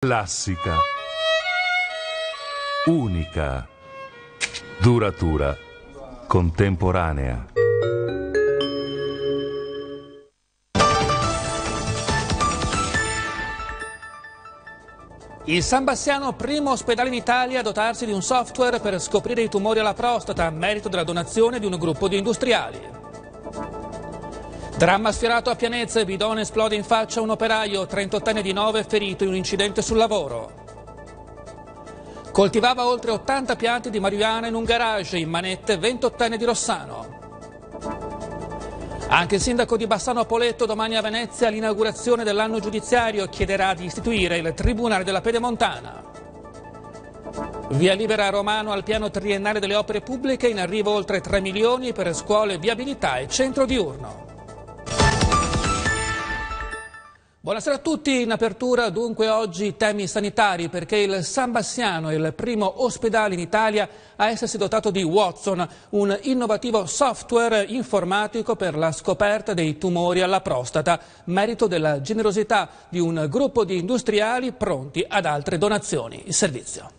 Classica. Unica. Duratura. Contemporanea. Il San Bassiano, primo ospedale in Italia a dotarsi di un software per scoprire i tumori alla prostata a merito della donazione di un gruppo di industriali. Dramma sfiorato a Pianezza, bidone esplode in faccia a un operaio, 38 anni di 9, ferito in un incidente sul lavoro. Coltivava oltre 80 piante di marijuana in un garage, in manette 28 anni di Rossano. Anche il sindaco di Bassano Apoletto domani a Venezia all'inaugurazione dell'anno giudiziario chiederà di istituire il Tribunale della Pedemontana. Via libera Romano al piano triennale delle opere pubbliche, in arrivo oltre 3 milioni per scuole, viabilità e centro diurno. Buonasera a tutti, in apertura dunque oggi temi sanitari perché il San Bassiano è il primo ospedale in Italia a essersi dotato di Watson, un innovativo software informatico per la scoperta dei tumori alla prostata, merito della generosità di un gruppo di industriali pronti ad altre donazioni. Il servizio.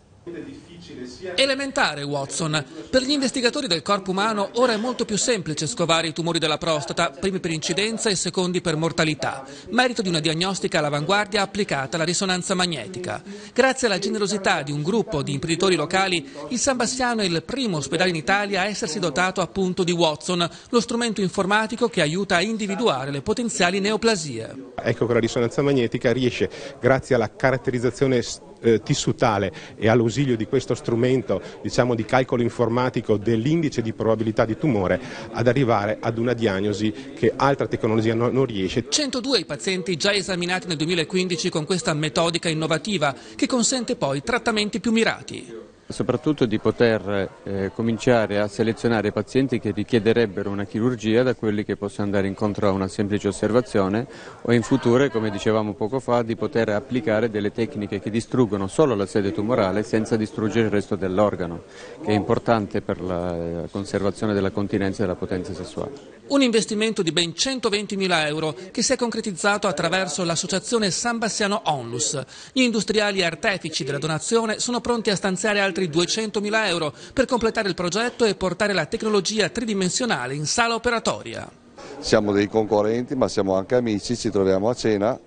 Elementare, Watson. Per gli investigatori del corpo umano ora è molto più semplice scovare i tumori della prostata, primi per incidenza e secondi per mortalità, merito di una diagnostica all'avanguardia applicata alla risonanza magnetica. Grazie alla generosità di un gruppo di imprenditori locali, il San Bassiano è il primo ospedale in Italia a essersi dotato appunto di Watson, lo strumento informatico che aiuta a individuare le potenziali neoplasie. Ecco che la risonanza magnetica riesce, grazie alla caratterizzazione eh, tissutale e all'ausilio di questo strumento diciamo, di calcolo informatico dell'indice di probabilità di tumore ad arrivare ad una diagnosi che altra tecnologia no, non riesce. 102 i pazienti già esaminati nel 2015 con questa metodica innovativa che consente poi trattamenti più mirati soprattutto di poter eh, cominciare a selezionare pazienti che richiederebbero una chirurgia da quelli che possono andare incontro a una semplice osservazione o in futuro, come dicevamo poco fa, di poter applicare delle tecniche che distruggono solo la sede tumorale senza distruggere il resto dell'organo, che è importante per la eh, conservazione della continenza e della potenza sessuale. Un investimento di ben 120.000 euro che si è concretizzato attraverso l'associazione San Bassiano Onlus. Gli industriali artefici della donazione sono pronti a stanziare altri 200.000 euro per completare il progetto e portare la tecnologia tridimensionale in sala operatoria. Siamo dei concorrenti ma siamo anche amici, ci troviamo a cena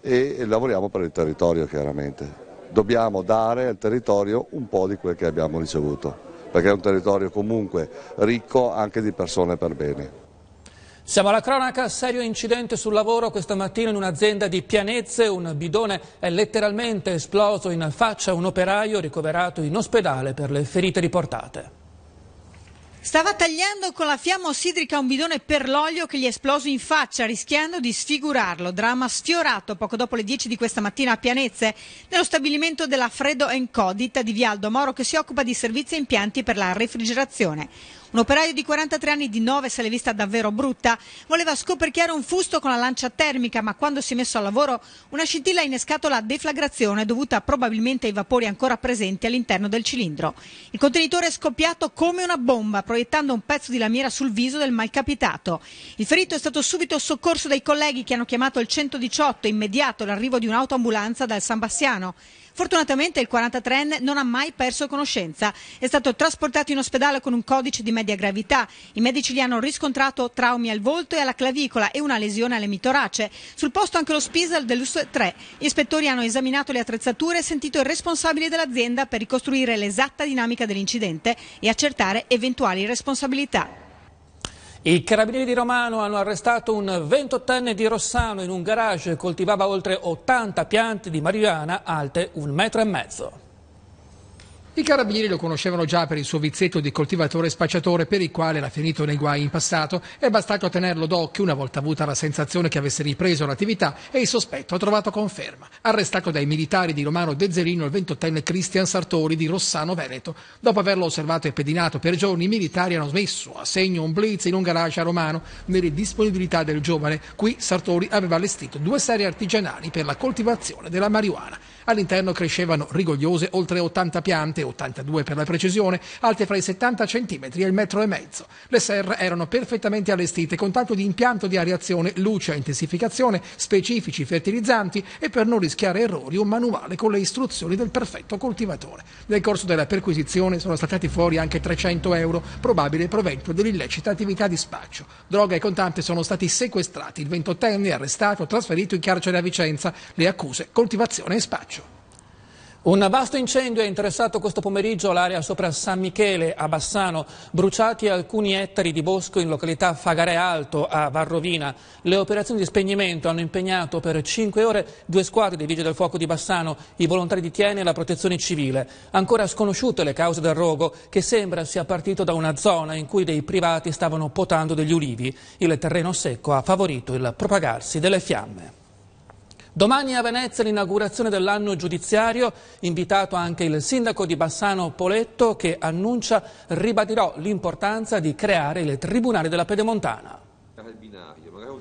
e lavoriamo per il territorio chiaramente. Dobbiamo dare al territorio un po' di quel che abbiamo ricevuto perché è un territorio comunque ricco anche di persone per bene. Siamo alla cronaca, serio incidente sul lavoro questa mattina in un'azienda di Pianezze, un bidone è letteralmente esploso in faccia a un operaio ricoverato in ospedale per le ferite riportate. Stava tagliando con la fiamma ossidrica un bidone per l'olio che gli è esploso in faccia, rischiando di sfigurarlo. Dramma sfiorato poco dopo le 10 di questa mattina a Pianezze, nello stabilimento della Freddo Co, ditta di Vialdo Moro, che si occupa di servizi e impianti per la refrigerazione. Un operaio di 43 anni di 9, se l'è vista davvero brutta. Voleva scoperchiare un fusto con la lancia termica, ma quando si è messo al lavoro una scintilla ha innescato la deflagrazione dovuta probabilmente ai vapori ancora presenti all'interno del cilindro. Il contenitore è scoppiato come una bomba, proiettando un pezzo di lamiera sul viso del malcapitato. Il ferito è stato subito soccorso dai colleghi che hanno chiamato il 118, immediato l'arrivo di un'autoambulanza dal San Bassiano. Fortunatamente il 43enne non ha mai perso conoscenza. È stato trasportato in ospedale con un codice di media gravità. I medici gli hanno riscontrato traumi al volto e alla clavicola e una lesione all'emitorace. Sul posto anche lo Spisal dell'US 3. Gli ispettori hanno esaminato le attrezzature e sentito il responsabile dell'azienda per ricostruire l'esatta dinamica dell'incidente e accertare eventuali responsabilità. I carabinieri di Romano hanno arrestato un 28enne di Rossano in un garage che coltivava oltre 80 piante di marijuana alte un metro e mezzo. I carabinieri lo conoscevano già per il suo vizietto di coltivatore spacciatore per il quale era finito nei guai in passato, è bastato tenerlo d'occhio una volta avuta la sensazione che avesse ripreso l'attività e il sospetto ha trovato conferma. Arrestato dai militari di Romano Dezzerino il 28enne Cristian Sartori di Rossano Veneto. Dopo averlo osservato e pedinato per giorni, i militari hanno smesso a segno un blitz in un garage a Romano. Nelle disponibilità del giovane, qui Sartori aveva allestito due serie artigianali per la coltivazione della marijuana. All'interno crescevano rigogliose oltre 80 piante 82 per la precisione, alte fra i 70 cm e il metro e mezzo. Le serre erano perfettamente allestite con tanto di impianto di areazione, luce a intensificazione, specifici fertilizzanti e per non rischiare errori un manuale con le istruzioni del perfetto coltivatore. Nel corso della perquisizione sono saltati fuori anche 300 euro, probabile provento dell'illecita attività di spaccio. Droga e contante sono stati sequestrati, il 28enne è arrestato, trasferito in carcere a Vicenza, le accuse coltivazione e spaccio. Un vasto incendio è interessato questo pomeriggio l'area sopra San Michele a Bassano, bruciati alcuni ettari di bosco in località Fagare Alto a Varrovina. Le operazioni di spegnimento hanno impegnato per 5 ore due squadre dei vigili del fuoco di Bassano, i volontari di Tiene e la protezione civile. Ancora sconosciute le cause del rogo, che sembra sia partito da una zona in cui dei privati stavano potando degli ulivi. Il terreno secco ha favorito il propagarsi delle fiamme. Domani a Venezia l'inaugurazione dell'anno giudiziario, invitato anche il sindaco di Bassano Poletto che annuncia ribadirò l'importanza di creare il Tribunale della Pedemontana.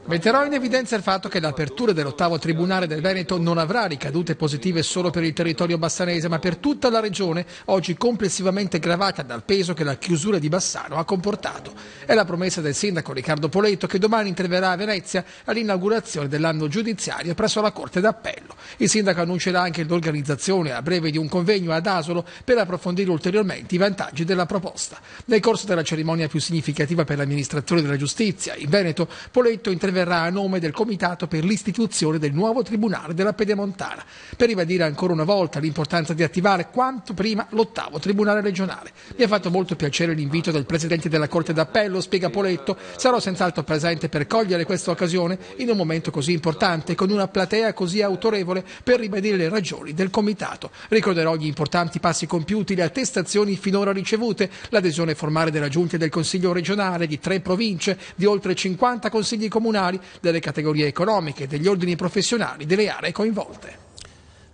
Metterò in evidenza il fatto che l'apertura dell'ottavo tribunale del Veneto non avrà ricadute positive solo per il territorio bassanese, ma per tutta la regione, oggi complessivamente gravata dal peso che la chiusura di Bassano ha comportato. È la promessa del sindaco Riccardo Poletto che domani interverrà a Venezia all'inaugurazione dell'anno giudiziario presso la Corte d'Appello. Il sindaco annuncerà anche l'organizzazione a breve di un convegno ad Asolo per approfondire ulteriormente i vantaggi della proposta. Nel corso della cerimonia più significativa per l'amministrazione della giustizia in Veneto, Poletto interverrà verrà a nome del Comitato per l'istituzione del nuovo Tribunale della Pedemontana, per ribadire ancora una volta l'importanza di attivare quanto prima l'ottavo Tribunale regionale. Mi ha fatto molto piacere l'invito del Presidente della Corte d'Appello, spiega Poletto, sarò senz'altro presente per cogliere questa occasione in un momento così importante, con una platea così autorevole, per ribadire le ragioni del Comitato. Ricorderò gli importanti passi compiuti, le attestazioni finora ricevute, l'adesione formale della Giunta e del Consiglio regionale di tre province, di oltre 50 consigli comunali, sociali, delle categorie economiche, degli ordini professionali, delle aree coinvolte.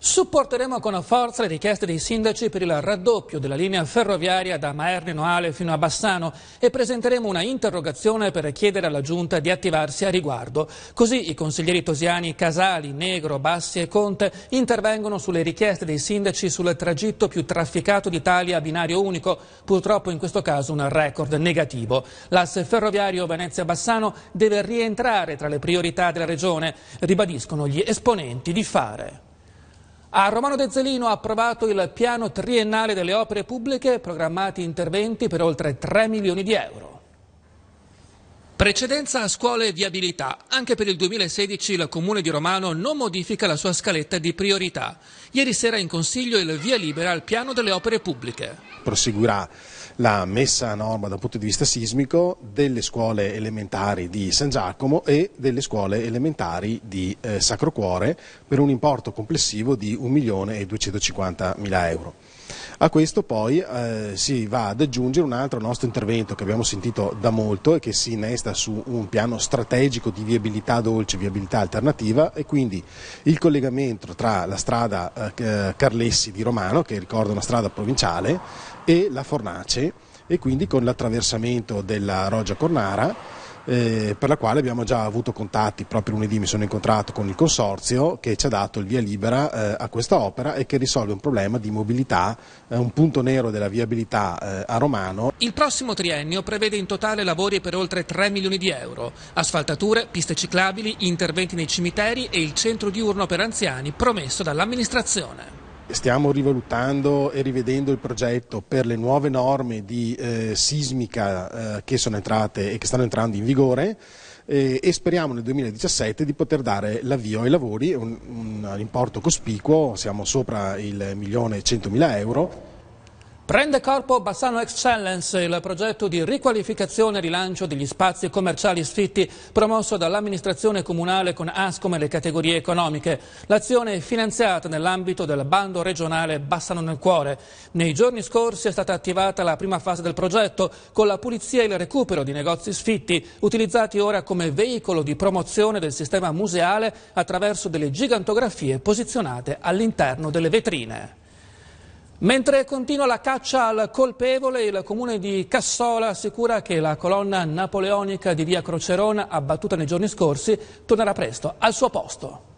Supporteremo con forza le richieste dei sindaci per il raddoppio della linea ferroviaria da Maerne Noale fino a Bassano e presenteremo una interrogazione per chiedere alla Giunta di attivarsi a riguardo. Così i consiglieri tosiani Casali, Negro, Bassi e Conte intervengono sulle richieste dei sindaci sul tragitto più trafficato d'Italia a binario unico, purtroppo in questo caso un record negativo. L'asse ferroviario Venezia-Bassano deve rientrare tra le priorità della Regione, ribadiscono gli esponenti di Fare. A Romano De Zelino ha approvato il piano triennale delle opere pubbliche, programmati interventi per oltre 3 milioni di euro. Precedenza a scuole e viabilità. Anche per il 2016 il Comune di Romano non modifica la sua scaletta di priorità. Ieri sera in Consiglio il via libera al piano delle opere pubbliche. Proseguirà la messa a norma dal punto di vista sismico delle scuole elementari di San Giacomo e delle scuole elementari di eh, Sacro Cuore per un importo complessivo di 1.250.000 euro. A questo poi eh, si va ad aggiungere un altro nostro intervento che abbiamo sentito da molto e che si innesta su un piano strategico di viabilità dolce, viabilità alternativa e quindi il collegamento tra la strada eh, Carlessi di Romano, che ricorda una strada provinciale, e la Fornace e quindi con l'attraversamento della Roggia Cornara eh, per la quale abbiamo già avuto contatti, proprio lunedì mi sono incontrato con il consorzio che ci ha dato il via libera eh, a questa opera e che risolve un problema di mobilità, eh, un punto nero della viabilità eh, a Romano. Il prossimo triennio prevede in totale lavori per oltre 3 milioni di euro, asfaltature, piste ciclabili, interventi nei cimiteri e il centro diurno per anziani promesso dall'amministrazione stiamo rivalutando e rivedendo il progetto per le nuove norme di eh, sismica eh, che sono entrate e che stanno entrando in vigore eh, e speriamo nel 2017 di poter dare l'avvio ai lavori, un, un importo cospicuo, siamo sopra il milione e centomila euro. Prende corpo Bassano Excellence, il progetto di riqualificazione e rilancio degli spazi commerciali sfitti promosso dall'amministrazione comunale con Ascom e le categorie economiche. L'azione è finanziata nell'ambito del bando regionale Bassano nel Cuore. Nei giorni scorsi è stata attivata la prima fase del progetto con la pulizia e il recupero di negozi sfitti, utilizzati ora come veicolo di promozione del sistema museale attraverso delle gigantografie posizionate all'interno delle vetrine. Mentre continua la caccia al colpevole, il comune di Cassola assicura che la colonna napoleonica di via Crocerona, abbattuta nei giorni scorsi, tornerà presto al suo posto.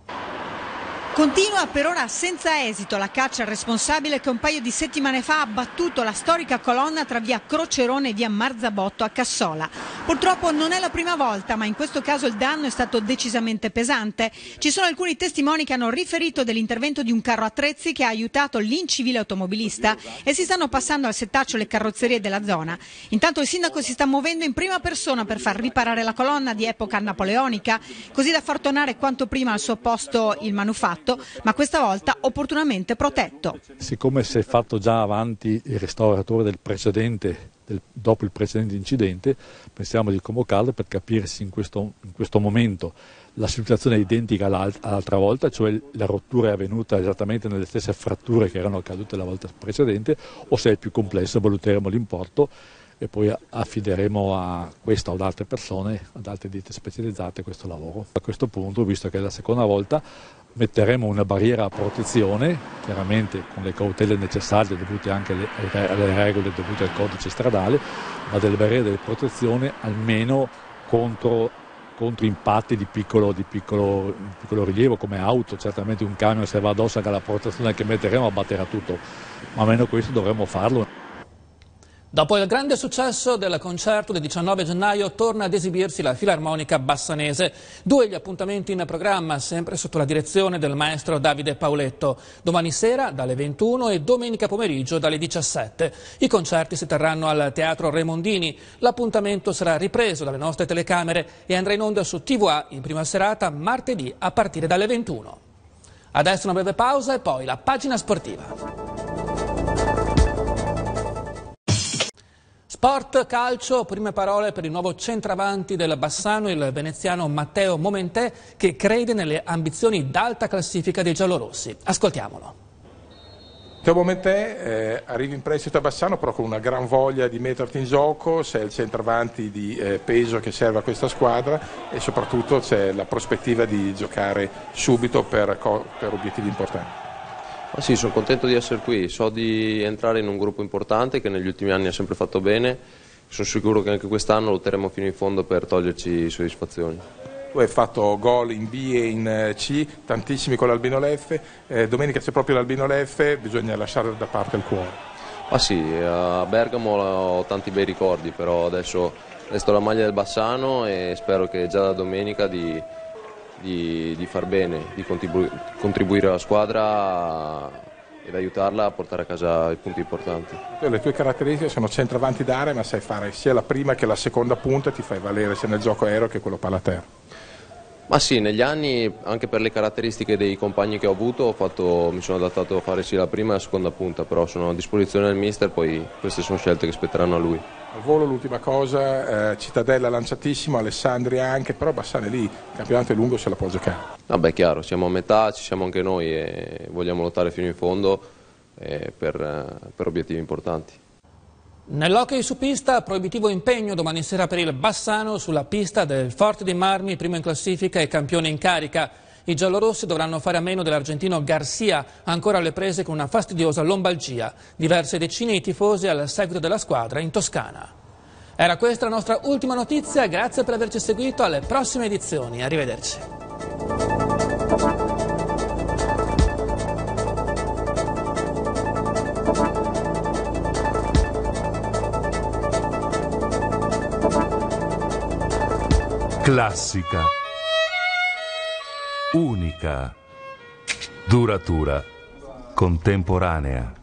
Continua per ora senza esito la caccia al responsabile che un paio di settimane fa ha battuto la storica colonna tra via Crocerone e via Marzabotto a Cassola. Purtroppo non è la prima volta, ma in questo caso il danno è stato decisamente pesante. Ci sono alcuni testimoni che hanno riferito dell'intervento di un carro attrezzi che ha aiutato l'incivile automobilista e si stanno passando al settaccio le carrozzerie della zona. Intanto il sindaco si sta muovendo in prima persona per far riparare la colonna di epoca napoleonica, così da far tornare quanto prima al suo posto il manufatto distrutto, ma questa volta opportunamente protetto. Siccome si è fatto già avanti il restauratore del precedente, del, dopo il precedente incidente, pensiamo di convocarlo per capire se in questo, in questo momento la situazione è identica all'altra volta, cioè la rottura è avvenuta esattamente nelle stesse fratture che erano accadute la volta precedente, o se è più complesso valuteremo l'importo e poi affideremo a questa o ad altre persone, ad altre ditte specializzate questo lavoro. A questo punto, visto che è la seconda volta, metteremo una barriera a protezione, chiaramente con le cautele necessarie dovute anche alle, regole dovute al codice stradale, ma delle barriere di protezione almeno contro contro impatti di piccolo, di, piccolo, di piccolo, rilievo come auto, certamente un camion se va addosso anche alla protezione che metteremo a battere a tutto, ma almeno questo dovremmo farlo. Dopo il grande successo del concerto del 19 gennaio torna ad esibirsi la Filarmonica Bassanese. Due gli appuntamenti in programma, sempre sotto la direzione del maestro Davide Pauletto. Domani sera dalle 21 e domenica pomeriggio dalle 17. I concerti si terranno al Teatro Remondini. L'appuntamento sarà ripreso dalle nostre telecamere e andrà in onda su TVA in prima serata martedì a partire dalle 21. Adesso una breve pausa e poi la pagina sportiva. Sport, calcio, prime parole per il nuovo centravanti del Bassano, il veneziano Matteo Momentè, che crede nelle ambizioni d'alta classifica dei giallorossi. Ascoltiamolo. Matteo Momentè eh, arrivi in prestito a Bassano però con una gran voglia di metterti in gioco, sei il centravanti di eh, peso che serve a questa squadra e soprattutto c'è la prospettiva di giocare subito per, per obiettivi importanti. Ah sì, sono contento di essere qui, so di entrare in un gruppo importante che negli ultimi anni ha sempre fatto bene, sono sicuro che anche quest'anno lotteremo fino in fondo per toglierci soddisfazioni. Tu hai fatto gol in B e in eh, C, tantissimi con l'Albino Leffe, eh, domenica c'è proprio l'Albino Leffe, bisogna lasciare da parte il cuore. Ah sì, a Bergamo ho tanti bei ricordi, però adesso resto la maglia del Bassano e spero che già da domenica di di, di far bene, di contribu contribuire alla squadra ed aiutarla a portare a casa i punti importanti. Eh, le tue caratteristiche sono centravanti d'area ma sai fare sia la prima che la seconda punta e ti fai valere sia nel gioco aereo che quello palla terra. Ma sì, negli anni, anche per le caratteristiche dei compagni che ho avuto, ho fatto, mi sono adattato a fare sì la prima e la seconda punta, però sono a disposizione del mister, poi queste sono scelte che spetteranno a lui. Al volo l'ultima cosa, eh, Cittadella lanciatissimo, Alessandria anche, però Bassane lì, il campionato è lungo, se la può giocare. Vabbè, ah chiaro, siamo a metà, ci siamo anche noi e vogliamo lottare fino in fondo eh, per, eh, per obiettivi importanti. Nell'hockey su pista, proibitivo impegno domani sera per il Bassano sulla pista del Forte dei Marmi, primo in classifica e campione in carica. I giallorossi dovranno fare a meno dell'argentino Garcia, ancora alle prese con una fastidiosa lombalgia. Diverse decine di tifosi al seguito della squadra in Toscana. Era questa la nostra ultima notizia, grazie per averci seguito, alle prossime edizioni, arrivederci. Classica. Unica. Duratura. Contemporanea.